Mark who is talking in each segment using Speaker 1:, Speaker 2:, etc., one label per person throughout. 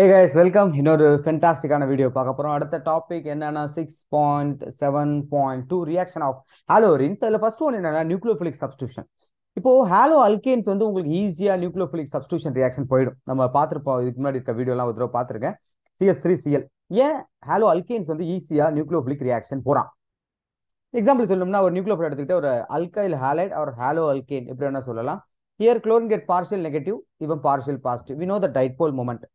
Speaker 1: hey guys welcome இன்னொரு ஃபென்டாஸ்டிக்கான video பார்க்க போகிறோம் அடுத்த டாபிக் என்னன்னா six point seven point two reaction of ரின் இதில் ஃபர்ஸ்ட் ஒன்று என்னன்னா நியூக்ளோஃபிலிக் சப்ஸ்டியூஷன் இப்போ ஹாலோ அல்கேன்ஸ் வந்து உங்களுக்கு ஈஸியாக நியூக்ளோஃபிலிக் சப்ஸ்டியூஷன் ரியாக்ஷன் போயிடும் நம்ம பார்த்துருப்போம் இதுக்கு முன்னாடி இருக்க வீடியோலாம் ஒரு தடவை பார்த்துருக்கேன் சிஎஸ் த்ரீ சிஎல் ஏன் ஹாலோ அல்கேன்ஸ் வந்து ஈஸியாக நியூக்ளோஃபிலிக் ரியாக்ஷன் போகிறான் எக்ஸாம்பிள் சொல்லணும்னா ஒரு நியூக்ளோஃபில் எடுத்துக்கிட்டு ஒரு அல்கைல் ஹாலைட் அவர் ஹாலோ அல்கேன் எப்படி வேணா சொல்லலாம் here chlorine get partial negative இவன் partial positive we know the dipole moment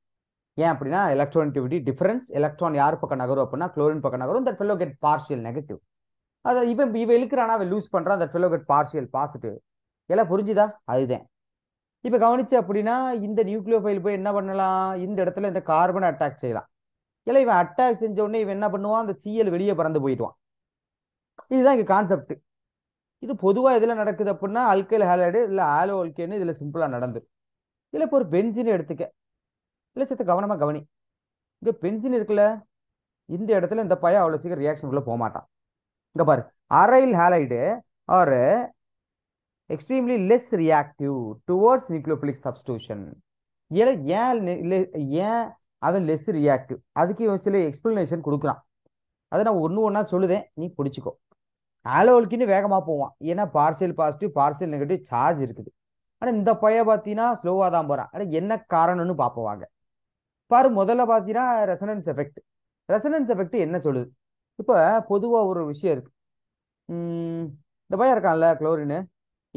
Speaker 1: ஏன் அப்படின்னா எலக்ட்ரானிட்டிவிட்டி டிஃபரன்ஸ் எலக்ட்ரான் யார் பக்கம் நகரும் அப்படின்னா குளோரின் பக்கம் நகரும் that fellow get partial negative அதை இவன் இவன் இழுக்கிறானா அவன் லூஸ் பண்ணுறான் that fellow get partial positive எல்லாம் புரிஞ்சுதா அதுதான் இப்போ கவனிச்சு அப்படின்னா இந்த நியூக்ளியோ ஃபைல் போய் என்ன பண்ணலாம் இந்த இடத்துல இந்த கார்பனை அட்டாக் செய்யலாம் இல்லை இவன் அட்டாக் செஞ்ச உடனே இவன் என்ன பண்ணுவான் அந்த சிஎல் வெளியே பறந்து போயிடுவான் இதுதான் இங்கே கான்செப்ட் இது பொதுவாக இதில் நடக்குது அப்படின்னா அல்கைல் ஹேலைடு இல்லை ஆலோ அல்கேன்னு இதில் சிம்பிளாக நடந்து இல்லை இப்போ ஒரு பென்சின் எடுத்துக்க இல்லை சேர்த்து கவனமாக கவனி இங்கே பென்சின் இருக்குல்ல இந்த இடத்துல இந்த பையன் அவ்வளோ சீக்கிரம் ரியாக்ஷனுக்குள்ளே போக மாட்டான் இங்கே பாரு aryl halide are extremely less reactive towards nucleophilic substitution இதில் ஏன் ஏன் அவன் லெஸ் ரியாக்டிவ் அதுக்கு இவன் சில எக்ஸ்பிளனேஷன் கொடுக்குறான் அதை நான் ஒன்று ஒன்றா சொல்லுதேன் நீ பிடிச்சிக்கோ ஆலோவல்கின்னு வேகமாக போவான் ஏன்னா partial positive partial negative charge இருக்குது ஆனால் இந்த பையன் பார்த்தீங்கன்னா ஸ்லோவாக தான் போகிறான் ஆனால் என்ன காரணம்னு பார்ப்போவாங்க பாரு முதல்ல பார்த்தீங்கன்னா ரெசனன்ஸ் எஃபெக்ட் ரெசனன்ஸ் எஃபெக்ட் என்ன சொல்லுது இப்போ பொதுவாக ஒரு விஷயம் இருக்கு இந்த பையன் இருக்கான்ல குளோரின்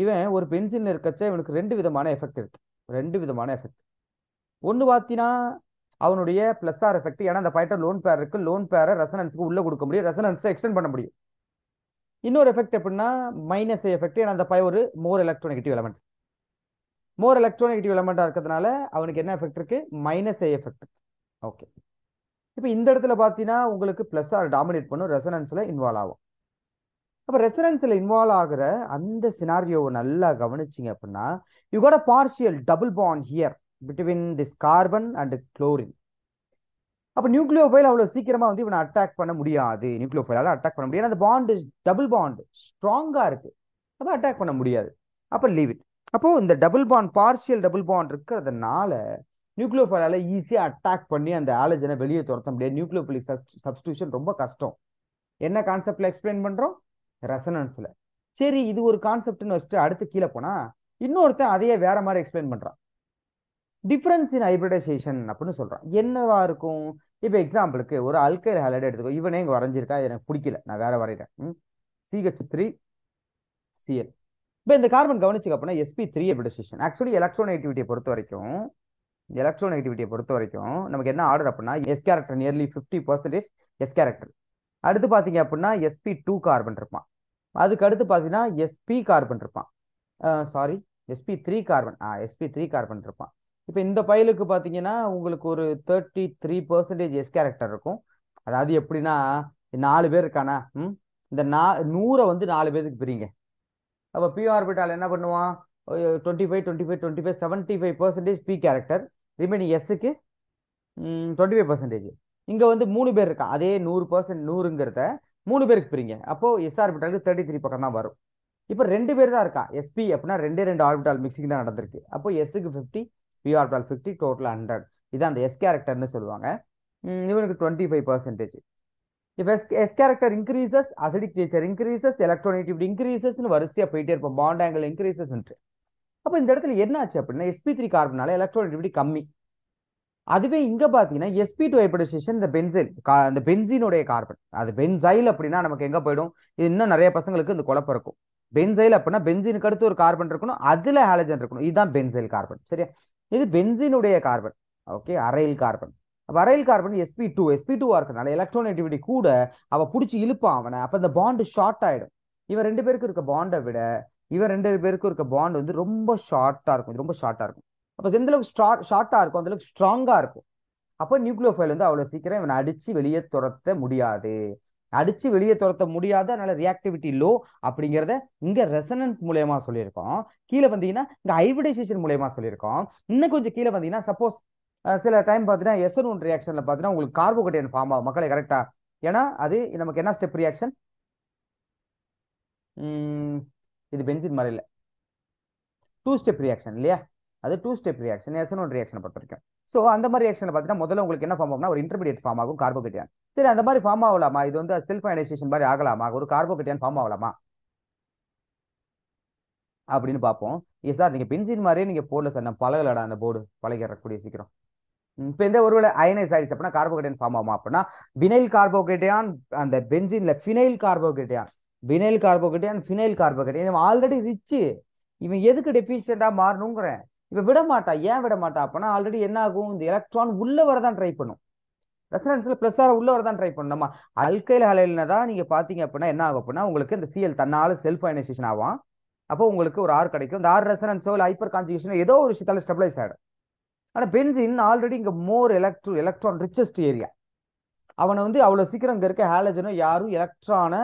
Speaker 1: இவன் ஒரு பென்சிலில் இருக்கச்ச இவனுக்கு ரெண்டு விதமான எஃபெக்ட் இருக்கு ரெண்டு விதமான எஃபெக்ட் ஒன்று பார்த்தீங்கன்னா அவனுடைய ப்ளஸ் ஆர் எஃபெக்ட் ஏன்னா அந்த பையன் லோன் பேர் இருக்கு லோன் பேரை ரெசனன்ஸுக்கு உள்ளே கொடுக்க முடியும் ரெசனன்ஸை எக்ஸ்டெண்ட் பண்ண முடியும் இன்னொரு எஃபெக்ட் எப்படின்னா மைனஸ் எஃபெக்ட் ஏன்னா அந்த பையன் ஒரு more electronegative element more electronegative எலமெண்ட்டாக இருக்கிறதுனால அவனுக்கு என்ன எஃபெக்ட் இருக்குது மைனஸ் ஏ எஃபெக்ட் ஓகே இப்போ இந்த இடத்துல பார்த்தீங்கன்னா உங்களுக்கு ஆர் டாமினேட் பண்ணும் ரெசனன்ஸில் இன்வால்வ் ஆகும் அப்போ ரெசனன்ஸில் இன்வால்வ் ஆகிற அந்த சினாரியோவை நல்லா கவனிச்சிங்க அப்படின்னா you got a partial double bond here between this carbon and chlorine அப்போ ஃபைல் அவ்வளோ சீக்கிரமாக வந்து இவனை அட்டாக் பண்ண முடியாது ஃபைலால் அட்டாக் பண்ண முடியாது அந்த பாண்டு டபுள் பாண்டு ஸ்ட்ராங்காக இருக்குது அப்போ அட்டாக் பண்ண முடியாது அப்போ லீவ் இட் அப்போ இந்த double bond partial double bond இருக்கிறதுனால நியூக்ளியோஃபைலால ஈஸியாக அட்டாக் பண்ணி அந்த ஆலஜனை வெளியே துரத்த முடியாது நியூக்ளியோஃபிலிக் சப்ஸ்டியூஷன் ரொம்ப கஷ்டம் என்ன கான்செப்டில் எக்ஸ்பிளைன் பண்ணுறோம் ரெசனன்ஸில் சரி இது ஒரு கான்செப்ட்னு வச்சுட்டு அடுத்து கீழே போனால் இன்னொருத்தன் அதையே வேற மாதிரி எக்ஸ்பிளைன் பண்ணுறான் டிஃப்ரென்ஸ் இன் ஹைபிரிடைசேஷன் அப்படின்னு சொல்கிறான் என்னவா இருக்கும் இப்போ எக்ஸாம்பிளுக்கு ஒரு அல்கைல் ஹேலட் எடுத்துக்கோ இவனே இங்கே வரைஞ்சிருக்கா எனக்கு பிடிக்கல நான் வேற வரைகிறேன் சிஹெச் த்ரீ சிஎல் இப்போ இந்த கார்பன் கவனிச்சுக்க அப்படின்னா எஸ்பி த்ரீ டிசிஷன் ஆக்சுவலி எலக்ட்ரோநெகட்டிவிட்டியை பொறுத்த வரைக்கும் எலக்ட்ரோநெகட்டிவிட்டியை பொறுத்த வரைக்கும் நமக்கு என்ன ஆர்டர் அப்படின்னா S character nearly fifty percentage S character அடுத்து பார்த்தீங்க அப்படின்னா எஸ்பி டூ கார்பன் இருப்பான் அதுக்கு அடுத்து பார்த்தீங்கன்னா எஸ்பி கார்பன் இருப்பான் sorry SP three carbon ah SP three carbon இருப்பான் இப்போ இந்த பயிலுக்கு பார்த்தீங்கன்னா உங்களுக்கு ஒரு thirty three percentage S character இருக்கும் அதாவது எப்படின்னா நாலு பேர் இருக்கானா ம் இந்த நா நூறை வந்து நாலு பேருக்கு பிரிங்க அப்போ பி ஆர்பிட்டால் என்ன பண்ணுவான் twenty five twenty five twenty five seventy five percentage P character remaining எஸ்ஸுக்கு டுவெண்ட்டி ஃபைவ் பர்சன்டேஜ் இங்கே வந்து மூணு பேர் இருக்கா அதே நூறு பர்சன்ட் நூறுங்கிறத மூணு பேருக்கு பிரிங்க அப்போது எஸ் ஆர்பிட்டாலுக்கு தேர்ட்டி த்ரீ பக்கம் தான் வரும் இப்போ ரெண்டு பேர் தான் இருக்கா எஸ்பி அப்படின்னா ரெண்டே ரெண்டு ஆர்பிட்டால் மிக்சிங் தான் நடந்திருக்கு அப்போ எஸ்ஸுக்கு ஃபிஃப்டி பி ஆர்பிட்டால் ஃபிஃப்டி டோட்டலாக ஹண்ட்ரட் இதான் அந்த எஸ் கேரக்டர்னு சொல்லுவாங்க இவனுக்கு டுவெண்ட்டி ஃபைவ் பர்சன்டேஜ் இப்ப S character increases acidic nature increases electronegative இன்க்ரீசஸ்னு வரிசையாக போயிட்டே இருப்போம் பாண்ட் ஆங்கிள் இன்க்ரீசஸ் அப்போ இந்த இடத்துல என்ன ஆச்சு அப்படின்னா எஸ்பி த்ரீ கார்பனால எலக்ட்ரோனேட்டிவிட்டி கம்மி அதுவே இங்கே பார்த்தீங்கன்னா எஸ்பி டூ ஹைப்ரிடேஷன் இந்த பென்சில் அந்த பென்சினுடைய கார்பன் அது பென்சைல் அப்படின்னா நமக்கு எங்கே போயிடும் இது இன்னும் நிறைய பசங்களுக்கு இந்த குழப்பம் இருக்கும் பென்சைல் அப்படின்னா பென்சினுக்கு அடுத்து ஒரு கார்பன் இருக்கணும் அதில் ஹாலஜன் இருக்கணும் இதுதான் பென்சைல் கார்பன் சரியா இது பென்சினுடைய கார்பன் ஓகே அரையில் கார்பன் வரையல் கார்பன் எஸ்பி டூ எஸ்பி டூவாக இருக்கனால எலக்ட்ரோ நெகட்டிவிட்டி கூட அவ பிடிச்சி இழுப்பான் அவனை அப்ப இந்த பாண்டு ஷார்ட் ஆயிடும் இவன் ரெண்டு பேருக்கு இருக்க பாண்டை விட இவன் ரெண்டு பேருக்கும் இருக்க பாண்ட் வந்து ரொம்ப ஷார்ட்டா இருக்கும் ரொம்ப ஷார்ட்டா இருக்கும் அப்போ எந்த அளவுக்கு ஷார்ட்டாக இருக்கும் அந்தளவுக்கு ஸ்ட்ராங்காக ஸ்ட்ராங்கா இருக்கும் அப்போ நியூக்ளியோ ஃபைல் வந்து அவ்வளோ சீக்கிரம் இவனை அடிச்சு வெளியே துரத்த முடியாது அடிச்சு வெளியே துரத்த முடியாத அதனால ரியாக்டிவிட்டி லோ அப்படிங்கிறத இங்க ரெசனன்ஸ் மூலயமா சொல்லியிருக்கோம் கீழே வந்தீங்கன்னா இங்கே ஹைபிரிடைசேஷன் மூலயமா சொல்லியிருக்கோம் இன்னும் கொஞ்சம் கீழே பார்த்தீங்கன்னா சப்போஸ் சில டைம் பார்த்தீங்கன்னா எஸ்என் ஒன் ரியாக்ஷனில் பார்த்தீங்கன்னா உங்களுக்கு கார்போகேட்டைன் ஃபார்ம் ஆகும் மக்களை கரெக்டாக ஏன்னா அது நமக்கு என்ன ஸ்டெப் ரியாக்ஷன் இது பென்சின் மாதிரி இல்லை டூ ஸ்டெப் ரியாக்ஷன் இல்லையா அது two step reaction SN one reaction பொறுத்த வரைக்கும் ஸோ அந்த மாதிரி ரியாக்ஷனில் பார்த்தீங்கன்னா முதல்ல உங்களுக்கு என்ன ஃபார்ம் ஆகும்னா ஒரு இன்டர்மீடியட் ஃபார்ம் ஆகும் கார்போகேட்டியான் சரி அந்த மாதிரி ஃபார்ம் ஆகலாமா இது வந்து செல்ஃப் ஐனைசேஷன் மாதிரி ஆகலாமா ஒரு கார்போகேட்டியான் ஃபார்ம் ஆகலாமா அப்படின்னு பார்ப்போம் ஏ சார் நீங்கள் பென்சின் மாதிரியே நீங்கள் போடல சார் நான் பழகலடா அந்த போர்டு பழகிடக்கூடிய சீக்கிரம் இப்போ இந்த ஒருவேளை அயனைஸ் ஆயிடுச்சு அப்படின்னா கார்போஹைட்ரேட் ஃபார்ம் ஆகும் அப்படின்னா வினைல் கார்போகேட்டையான் அந்த பென்சின்ல phenyl carbocation vinyl carbocation phenyl carbocation இவன் ஆல்ரெடி ரிச்சு இவன் எதுக்கு டெபிஷியண்டா மாறணுங்கிறேன் இவன் விட மாட்டா ஏன் விட மாட்டா அப்படின்னா ஆல்ரெடி என்ன ஆகும் இந்த எலக்ட்ரான் உள்ள வரதான் ட்ரை பண்ணும் ரெசனன்ஸ்ல ப்ளஸ்ஸாக உள்ள வரதான் ட்ரை பண்ணும் நம்ம அல்கைல் ஹலையில தான் நீங்க பாத்தீங்க அப்படின்னா என்ன ஆகும் அப்படின்னா உங்களுக்கு இந்த சிஎல் தன்னால செல்ஃப் அயனைசேஷன் ஆகும் அப்போ உங்களுக்கு ஒரு ஆறு கிடைக்கும் இந்த ஆறு ரெசனன்ஸோ இல்லை ஹைப்பர் கான்ஜுகேஷன் ஏதோ ஒரு விஷயத்தால ஸ்டெபிளைஸ் ஆகிடும் ஆனால் பென்சின் ஆல்ரெடி இங்கே more electro electron richest area அவனை வந்து அவ்வளோ சீக்கிரம் இங்கே இருக்க ஹேலஜனோ யாரும் எலக்ட்ரானை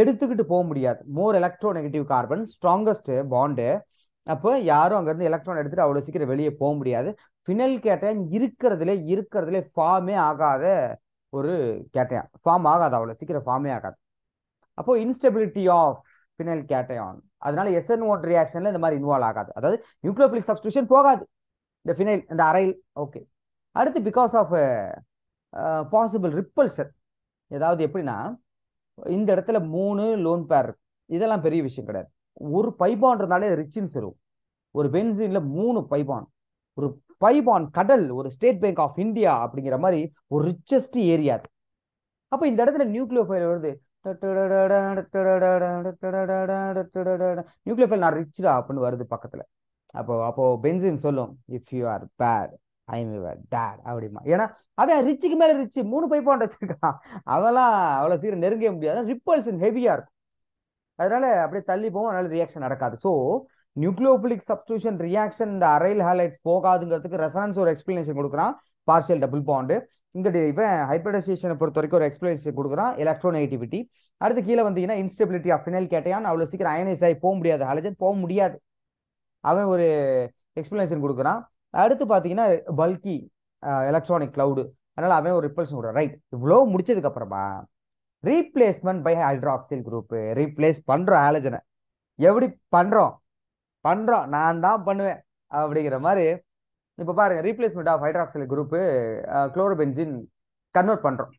Speaker 1: எடுத்துக்கிட்டு போக முடியாது more electronegative carbon strongest bond அப்போ யாரும் அங்கேருந்து எலக்ட்ரான் எடுத்துகிட்டு அவ்வளோ சீக்கிரம் வெளியே போக முடியாது ஃபினல் கேட்டையான் இருக்கிறதுல இருக்கிறதுல ஃபார்மே ஆகாத ஒரு கேட்டையான் ஃபார்ம் ஆகாது அவ்வளோ சீக்கிரம் ஃபார்மே ஆகாது அப்போ இன்ஸ்டெபிலிட்டி ஆஃப் ஃபினல் கேட்டையான் அதனால எஸ்என் ஒன் ரியாக்ஷனில் இந்த மாதிரி இன்வால்வ் ஆகாது அதாவது நியூக்ளோபிளிக் சப்ஸ்டியூஷன் போகாது இந்த ஃபினைல் இந்த அரைல் ஓகே அடுத்து பிகாஸ் ஆஃப் பாசிபிள் ரிப்பல்சர் ஏதாவது எப்படின்னா இந்த இடத்துல மூணு லோன் பேர் இதெல்லாம் பெரிய விஷயம் கிடையாது ஒரு பைபான் இருந்தாலே ரிச்சின்ஸ் இருக்கும் ஒரு பென்சினில் மூணு பைபான் ஒரு பைபான் கடல் ஒரு ஸ்டேட் பேங்க் ஆஃப் இந்தியா அப்படிங்கிற மாதிரி ஒரு ரிச்சஸ்ட் ஏரியா அப்போ இந்த இடத்துல நியூக்ளியோ ஃபைல் வருது நியூக்ளியோ ஃபைல் நான் ரிச்சா அப்படின்னு வருது பக்கத்தில் அப்போ அப்போ பென்சின் சொல்லும் if you are bad I your date அப்படிமா ஏன்னா அவன் ரிச்சுக்கு மேல ரிச்சு மூணு பை பாண்ட் வச்சிருக்கான் அவெல்லாம் அவ்வளோ சீக்கிரம் நெருங்க முடியாது ரிப்பல்ஷன் ஹெவியா இருக்கும் அதனால அப்படியே தள்ளி போவோம் அதனால ரியாக்ஷன் நடக்காது ஸோ நியூக்ளியோபிளிக் சப்ஸ்டியூஷன் ரியாக்ஷன் இந்த அரைல் ஹாலைட்ஸ் போகாதுங்கிறதுக்கு ரெசனன்ஸ் ஒரு எக்ஸ்பிளேஷன் கொடுக்குறான் பார்ஷியல் டபுள் பாண்டு இந்த இவன் ஹைப்ரடைசேஷனை பொறுத்த வரைக்கும் ஒரு எக்ஸ்பிளேஷன் கொடுக்குறான் எலக்ட்ரோநெகட்டிவிட்டி அடுத்து கீழே வந்தீங்கன்னா இன்ஸ்டெபிலிட்டி ஆஃப் ஃபினல் கேட்டையான் அவ்வளோ சீக்கிரம் அயனைஸ் ஆகி போக முடியாது ஹாலஜன் போக முடியாது அவன் ஒரு எக்ஸ்பிளனேஷன் கொடுக்குறான் அடுத்து பார்த்தீங்கன்னா பல்கி எலக்ட்ரானிக் கிளவுடு அதனால் அவன் ஒரு ரிப்பல்ஷன் கொடுறான் ரைட் இவ்வளோ முடிச்சதுக்கப்புறமா replacement by hydroxyl group replace பண்ணுறோம் ஆலஜனை எப்படி பண்ணுறோம் பண்ணுறோம் நான் தான் பண்ணுவேன் அப்படிங்கிற மாதிரி இப்போ பாருங்கள் replacement of hydroxyl group chlorobenzene convert பண்ணுறோம்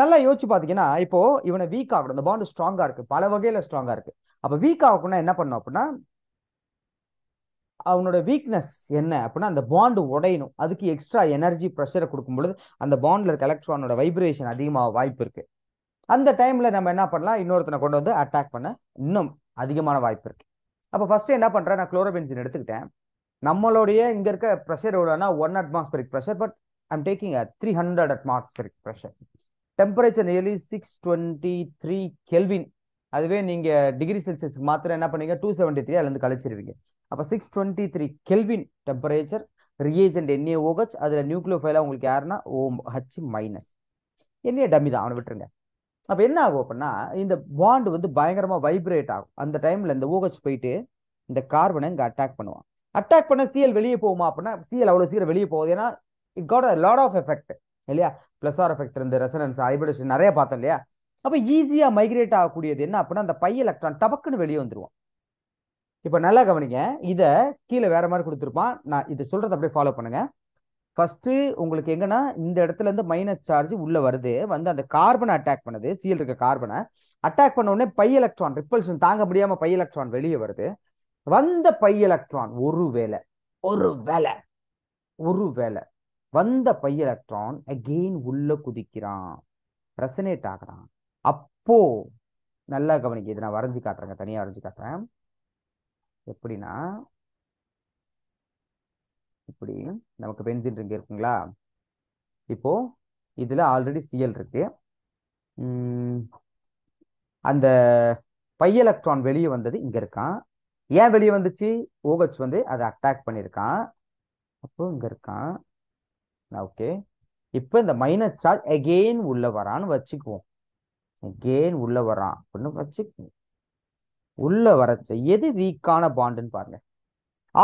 Speaker 1: நல்லா யோசிச்சு பார்த்தீங்கன்னா இப்போ இவனை வீக் ஆகணும் இந்த பாண்டு ஸ்ட்ராங்காக இருக்குது பல வகையில் ஸ்ட்ராங்காக இருக்குது அப்போ வீக் ஆகணும்னா என்ன பண்ணும் அப்படின்னா அவனோட வீக்னஸ் என்ன அப்படின்னா அந்த பாண்டு உடையணும் அதுக்கு எக்ஸ்ட்ரா எனர்ஜி ப்ரெஷரை கொடுக்கும் பொழுது அந்த பாண்டில் இருக்க எலக்ட்ரானோட வைப்ரேஷன் அதிகமாக வாய்ப்பு இருக்கு அந்த டைம்ல நம்ம என்ன பண்ணலாம் இன்னொருத்தனை கொண்டு வந்து அட்டாக் பண்ண இன்னும் அதிகமான வாய்ப்பு இருக்கு அப்போ ஃபர்ஸ்ட் என்ன பண்றேன் நான் குளோரோபென்சின் எடுத்துக்கிட்டேன் நம்மளுடைய இங்க இருக்க ப்ரெஷர் எவ்வளோனா one atmospheric pressure but I'm taking a three hundred atmospheric pressure temperature nearly six twenty three kelvin அதுவே நீங்கள் டிகிரி செல்சியஸ்க்கு மாத்திரம் என்ன பண்ணீங்க டூ செவன்ட்டி த்ரீ அதுலேருந்து கழிச்சிருவீங்க அப்போ six twenty three kelvin temperature reagent N A O H அதில் நியூக்ளியோஃபைலாக உங்களுக்கு யாருன்னா O H minus N A dummy தான் அவனை விட்டுருங்க அப்போ என்ன ஆகும் அப்படின்னா இந்த பாண்ட் வந்து பயங்கரமாக வைப்ரேட் ஆகும் அந்த டைமில் இந்த ஓஹச் போயிட்டு இந்த கார்பனை இங்கே அட்டாக் பண்ணுவான் அட்டாக் பண்ண சிஎல் வெளியே போகுமா அப்படின்னா சிஎல் அவ்வளோ சீக்கிரம் வெளியே போகுது ஏன்னா it got a lot of effect இல்லையா பிளஸ் ஆர் எஃபெக்ட் இந்த ரெசனன்ஸ் ஹைபிரேஷன் நிறைய பார்த்தோம் இல்லையா அப்போ ஈஸியாக மைக்ரேட் ஆகக்கூடியது என்ன அப்படின்னா அந்த பை எலக்ட்ரான் டபக்குன்னு வெளியே வந்துடுவோம் இப்போ நல்லா கவனிங்க இதை கீழே வேற மாதிரி கொடுத்துருப்பான் நான் இதை சொல்கிறத அப்படியே ஃபாலோ பண்ணுங்க ஃபஸ்ட்டு உங்களுக்கு எங்கன்னா இந்த இடத்துல இருந்து மைனஸ் சார்ஜ் உள்ளே வருது வந்து அந்த கார்பனை அட்டாக் பண்ணுது சீல் இருக்க கார்பனை அட்டாக் பண்ண உடனே பை எலக்ட்ரான் ரிப்பல்ஷன் தாங்க முடியாமல் பை எலக்ட்ரான் வெளியே வருது வந்த பை எலக்ட்ரான் ஒரு வேலை ஒரு வேலை ஒரு வேலை வந்த பை எலக்ட்ரான் அகெயின் உள்ள குதிக்கிறான் ரெசனேட் ஆகிறான் அப்போ நல்லா கவனிக்க இதை நான் வரைஞ்சி காட்டுறேங்க தனியாக வரைஞ்சி காட்டுறேன் எப்படின்னா இப்படி நமக்கு பென்சில் இங்கே இருக்குங்களா இப்போ இதில் ஆல்ரெடி சிஎல் இருக்கு அந்த பை எலக்ட்ரான் வெளியே வந்தது இங்கே இருக்கான் ஏன் வெளியே வந்துச்சு ஓகச் வந்து அதை அட்டாக் பண்ணியிருக்கான் அப்போ இங்கே இருக்கான் ஓகே இப்போ இந்த மைனஸ் சார்ஜ் அகெயின் உள்ள வரான்னு வச்சுக்குவோம் அகெயின் உள்ள வரான் அப்படின்னு வச்சுக்கோங்க உள்ள வரச்ச எது வீக்கான பாண்டுன்னு பாருங்க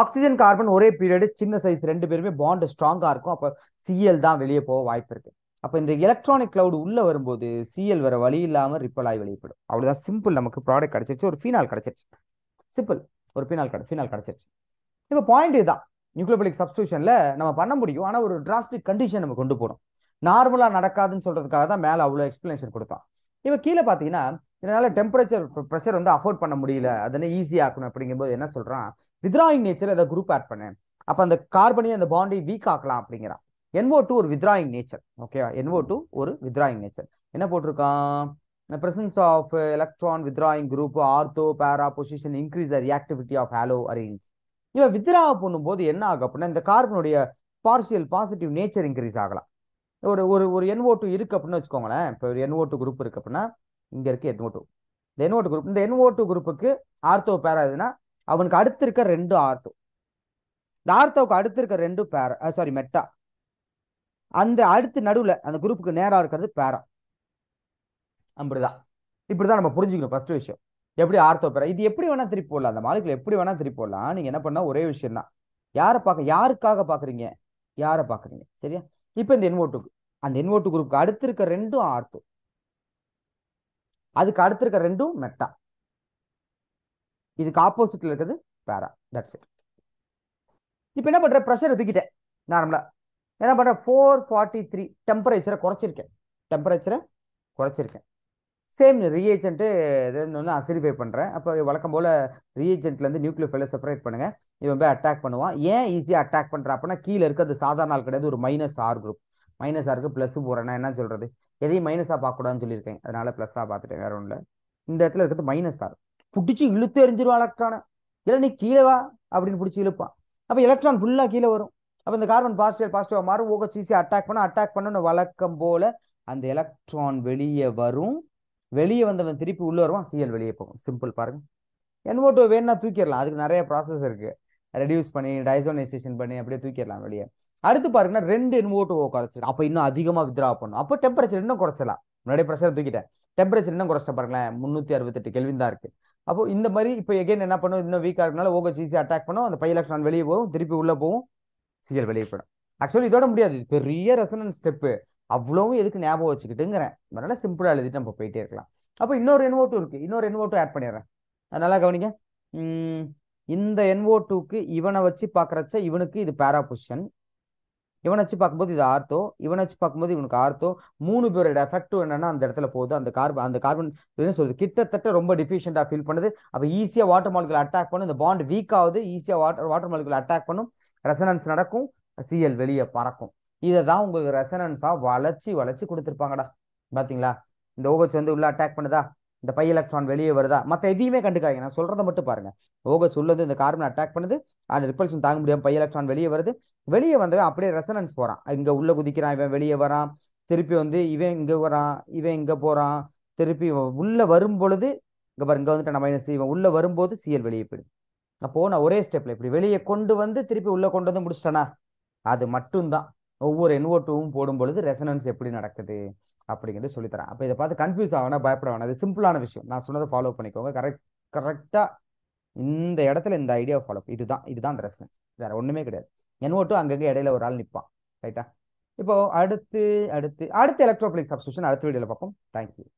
Speaker 1: ஆக்சிஜன் கார்பன் ஒரே பீரியடு சின்ன சைஸ் ரெண்டு பேருமே பாண்டு ஸ்ட்ராங்கா இருக்கும் அப்போ சிஎல் தான் வெளியே போக வாய்ப்பு இருக்கு அப்போ இந்த எலக்ட்ரானிக் கிளவுடு உள்ள வரும்போது சிஎல் வர வழி இல்லாமல் ரிப்பல் ஆகி வெளியப்படும் அவ்வளோதான் சிம்பிள் நமக்கு ப்ராடக்ட் கிடைச்சிருச்சு ஒரு ஃபீனால் கிடைச்சிருச்சு சிம்பிள் ஒரு ஃபீனால் கிடை ஃபீனால் கிடைச்சிருச்சு இப்போ பாயிண்ட் இதுதான் நியூக்ளோபிளிக் சப்ஸ்டியூஷனில் நம்ம பண்ண முடியும் ஆனால் ஒரு டிராஸ்டிக் கண்டிஷன் நம்ம கொண்டு போகணும் நார்மலாக நடக்காதுன்னு சொல்கிறதுக்காக தான் மேலே அவ்வளோ எக்ஸ்பிளேஷன் கொடுத்தான் இவன் கீழே பார்த்தீங்கன்னா இதனால டெம்பரேச்சர் ப்ரெஷர் வந்து அஃபோர்ட் பண்ண முடியல அதனால ஈஸியாக ஆக்கணும் அப்படிங்கும்போது என்ன சொல்கிறான் வித்ராயிங் நேச்சர் அதை குரூப் ஆட் பண்ணு அப்போ அந்த கார்பனையும் அந்த பாண்டையும் வீக் ஆக்கலாம் அப்படிங்கிறான் என்ஓ டூ ஒரு வித்ராயிங் நேச்சர் ஓகேவா என்ஓ டூ ஒரு வித்ராயிங் நேச்சர் என்ன போட்டிருக்கான் presence of electron withdrawing group ortho para position increase the reactivity of haloarene இவன் வித்ரா பண்ணும்போது என்ன ஆகும் அப்படின்னா இந்த கார்பனுடைய பார்சியல் பாசிட்டிவ் நேச்சர் இன்க்ரீஸ் ஆகலாம் ஒரு ஒரு ஒரு என்ஓ டூ இருக்கு அப்படின்னு வச்சுக்கோங்களேன் இப்போ ஒரு என்ஓ டூ குரூப் இருக்கு அப்படின்னா இங்கே இருக்கு என்ஓ டூ இந்த என்ஓ டூ குரூப் இந்த என்ஓ டூ குரூப்புக்கு ஆர்த்தோ பேரா எதுனா அவனுக்கு அடுத்து இருக்க ரெண்டு ஆர்த்தோ இந்த ஆர்த்தோவுக்கு அடுத்து இருக்க ரெண்டு பேரா சாரி மெட்டா அந்த அடுத்து நடுவில் அந்த குரூப்புக்கு நேராக இருக்கிறது பேரா அப்படிதான் இப்படிதான் நம்ம புரிஞ்சுக்கணும் ஃபர்ஸ்ட் விஷயம் எப்படி ஆர்த்தோ பேரா இது எப்படி வேணால் திருப்பி போடலாம் அந்த மாலிகுல எப்படி வேணால் திருப்பி போடலாம் நீங்கள் என்ன பண்ணால் ஒரே விஷயம் தான் யாரை பார்க்க யாருக்காக பார்க்குறீங்க யாரை பார்க்குறீங்க சரியா இப்போ இந்த இன்வெர்ட்டுக்கு அந்த இன்வெர்ட் குரூப்க்கு அடுத்திருக்க ரெண்டும் ஆர்த்தோ அதுக்கு அடுத்திருக்க ரெண்டும் மெட்டா இதுக்கு ஆப்போசிட்ல இருக்கிறது பேரா தட்ஸ் இட் இப்போ என்ன பண்ற ப்ரெஷர் ஒதுக்கிட்டேன் நார்மலா என்ன பண்றேன் ஃபோர் ஃபார்ட்டி த்ரீ டெம்பரேச்சரை குறைச்சிருக்கேன் டெம்பரேச்சரை குறைச்சிருக்கேன் சேம் ரீஏஜென்ட்டு வந்து அசிரிஃபை பண்ணுறேன் அப்போ வழக்கம் போல் ரீஏஜென்ட்லேருந்து நியூக்ளியர் ஃபெயிலை செப்பரேட் பண்ணுங்கள் இவன் போய் அட்டாக் பண்ணுவான் ஏன் ஈஸியாக அட்டாக் பண்ணுற அப்படின்னா கீழே இருக்க அது சாதாரண ஆள் கிடையாது ஒரு மைனஸ் ஆர் குரூப் மைனஸ் ஆருக்கு ப்ளஸ் போகிறேன் என்ன சொல்கிறது எதையும் மைனஸாக பார்க்கக்கூடாதுன்னு சொல்லியிருக்கேன் அதனால் ப்ளஸ்ஸாக பார்த்துட்டேன் வேற ஒன்றில் இந்த இடத்துல இருக்கிறது மைனஸ் ஆர் பிடிச்சி இழுத்து எரிஞ்சிருவான் எலக்ட்ரானை இல்லை நீ கீழே வா அப்படின்னு பிடிச்சி இழுப்பான் அப்போ எலக்ட்ரான் ஃபுல்லாக கீழே வரும் அப்போ இந்த கார்பன் பாசிட்டிவ் பாசிட்டிவாக மாறும் ஓகே சீசி அட்டாக் பண்ண அட்டாக் பண்ணணும் வழக்கம் போல் அந்த எலக்ட்ரான் வெளியே வரும் வெளியே வந்தவன் திருப்பி உள்ள வருவான் சிஎல் வெளியே போகும் சிம்பிள் பாருங்க என்ஓ டூ தூக்கிடலாம் அதுக்கு நிறைய ப்ராசஸ் இருக்கு ரெடியூஸ் பண்ணி டைசோனைசேஷன் பண்ணி அப்படியே தூக்கிடலாம் வெளியே அடுத்து பாருங்கன்னா ரெண்டு என்ஓ டூ குறைச்சிடும் அப்போ இன்னும் அதிகமாக வித்ரா பண்ணும் அப்போ டெம்பரேச்சர் இன்னும் குறைச்சலாம் முன்னாடி ப்ரெஷர் தூக்கிட்டேன் டெம்பரேச்சர் இன்னும் குறைச்சிட்ட பாருங்களேன் முந்நூற்றி அறுபத்தெட்டு கெல்வின் தான் இருக்கு அப்போ இந்த மாதிரி இப்போ எகைன் என்ன பண்ணும் இன்னும் வீக்காக இருக்கனால ஓகே சிசி அட்டாக் பண்ணும் அந்த பை எலக்ட்ரான் வெளியே போகும் திருப்பி உள்ளே போகும் சிஎல் வெளியே போயிடும் ஆக்சுவலி இதோட முடியாது பெரிய ரெசனன்ஸ் ஸ்டெப்பு அவ்வளவும் எதுக்கு ஞாபகம் வச்சுக்கிட்டுங்கிறேன் அதனால சிம்பிளாக எழுதிட்டு நம்ம போயிட்டே இருக்கலாம் அப்போ இன்னொரு என்ஓ டூ இருக்குது இன்னொரு என்ஓ ஆட் பண்ணிடுறேன் நல்லா கவனிங்க இந்த என்ஓ டூக்கு இவனை வச்சு பார்க்குறச்ச இவனுக்கு இது பேரா பொசிஷன் இவனை வச்சு பார்க்கும்போது இது ஆர்த்தோ இவனை வச்சு பார்க்கும்போது இவனுக்கு ஆர்த்தோ மூணு பேரோட எஃபெக்டிவ் என்னன்னா அந்த இடத்துல போகுது அந்த கார்பன் அந்த கார்பன் என்ன சொல்றது கிட்டத்தட்ட ரொம்ப டிஃபிஷியண்டாக ஃபீல் பண்ணுது அப்போ ஈஸியாக வாட்டர் மாலிகுல அட்டாக் பண்ணும் இந்த பாண்ட் வீக் ஆகுது ஈஸியாக வாட்டர் வாட்டர் மாலிகுல அட்டாக் பண்ணும் ரெசனன்ஸ் நடக்கும் சிஎல் வெளியே பறக்கும் இதை தான் உங்களுக்கு ரெசனன்ஸாக வளைச்சி வளைச்சி கொடுத்துருப்பாங்கடா பார்த்தீங்களா இந்த ஓகச் வந்து உள்ள அட்டாக் பண்ணுதா இந்த பை எலக்ட்ரான் வெளியே வருதா மற்ற எதையுமே கண்டுக்காதீங்க நான் சொல்கிறத மட்டும் பாருங்கள் ஓகஸ் உள்ளது இந்த கார்பன் அட்டாக் பண்ணுது அந்த ரிப்பல்ஷன் தாங்க முடியாமல் பை எலக்ட்ரான் வெளியே வருது வெளியே வந்தவன் அப்படியே ரெசனன்ஸ் போகிறான் இங்கே உள்ளே குதிக்கிறான் இவன் வெளியே வரான் திருப்பி வந்து இவன் இங்கே வரான் இவன் இங்கே போகிறான் திருப்பி உள்ளே வரும் பொழுது இங்கே பாரு இங்கே வந்துட்டு நான் மைனஸ் இவன் உள்ளே வரும்போது சிஎல் வெளியே போயிடுது அப்போது நான் ஒரே ஸ்டெப்பில் இப்படி வெளியே கொண்டு வந்து திருப்பி உள்ளே கொண்டு வந்து முடிச்சிட்டேனா அது மட்டும்தான் ஒவ்வொரு என்ஓட்டுவும் போடும் பொழுது ரெசனன்ஸ் எப்படி நடக்குது அப்படிங்கிறது சொல்லித்தரேன் அப்போ இதை பார்த்து கன்ஃபியூஸ் ஆகணும் பயப்பட வேணாம் அது சிம்பிளான விஷயம் நான் சொன்னதை ஃபாலோ பண்ணிக்கோங்க கரெக்ட் கரெக்டாக இந்த இடத்துல இந்த ஐடியாவை ஃபாலோ இதுதான் இதுதான் அந்த ரெசனன்ஸ் வேற ஒன்றுமே கிடையாது என்ஓட்டும் அங்கங்கே இடையில ஒரு ஆள் நிற்பான் ரைட்டா இப்போ அடுத்து அடுத்து அடுத்து எலக்ட்ரோபிளிக் சப்ஸ்டியூஷன் அடுத்த வீடியோவில் பார்ப்போம் தேங்க்யூ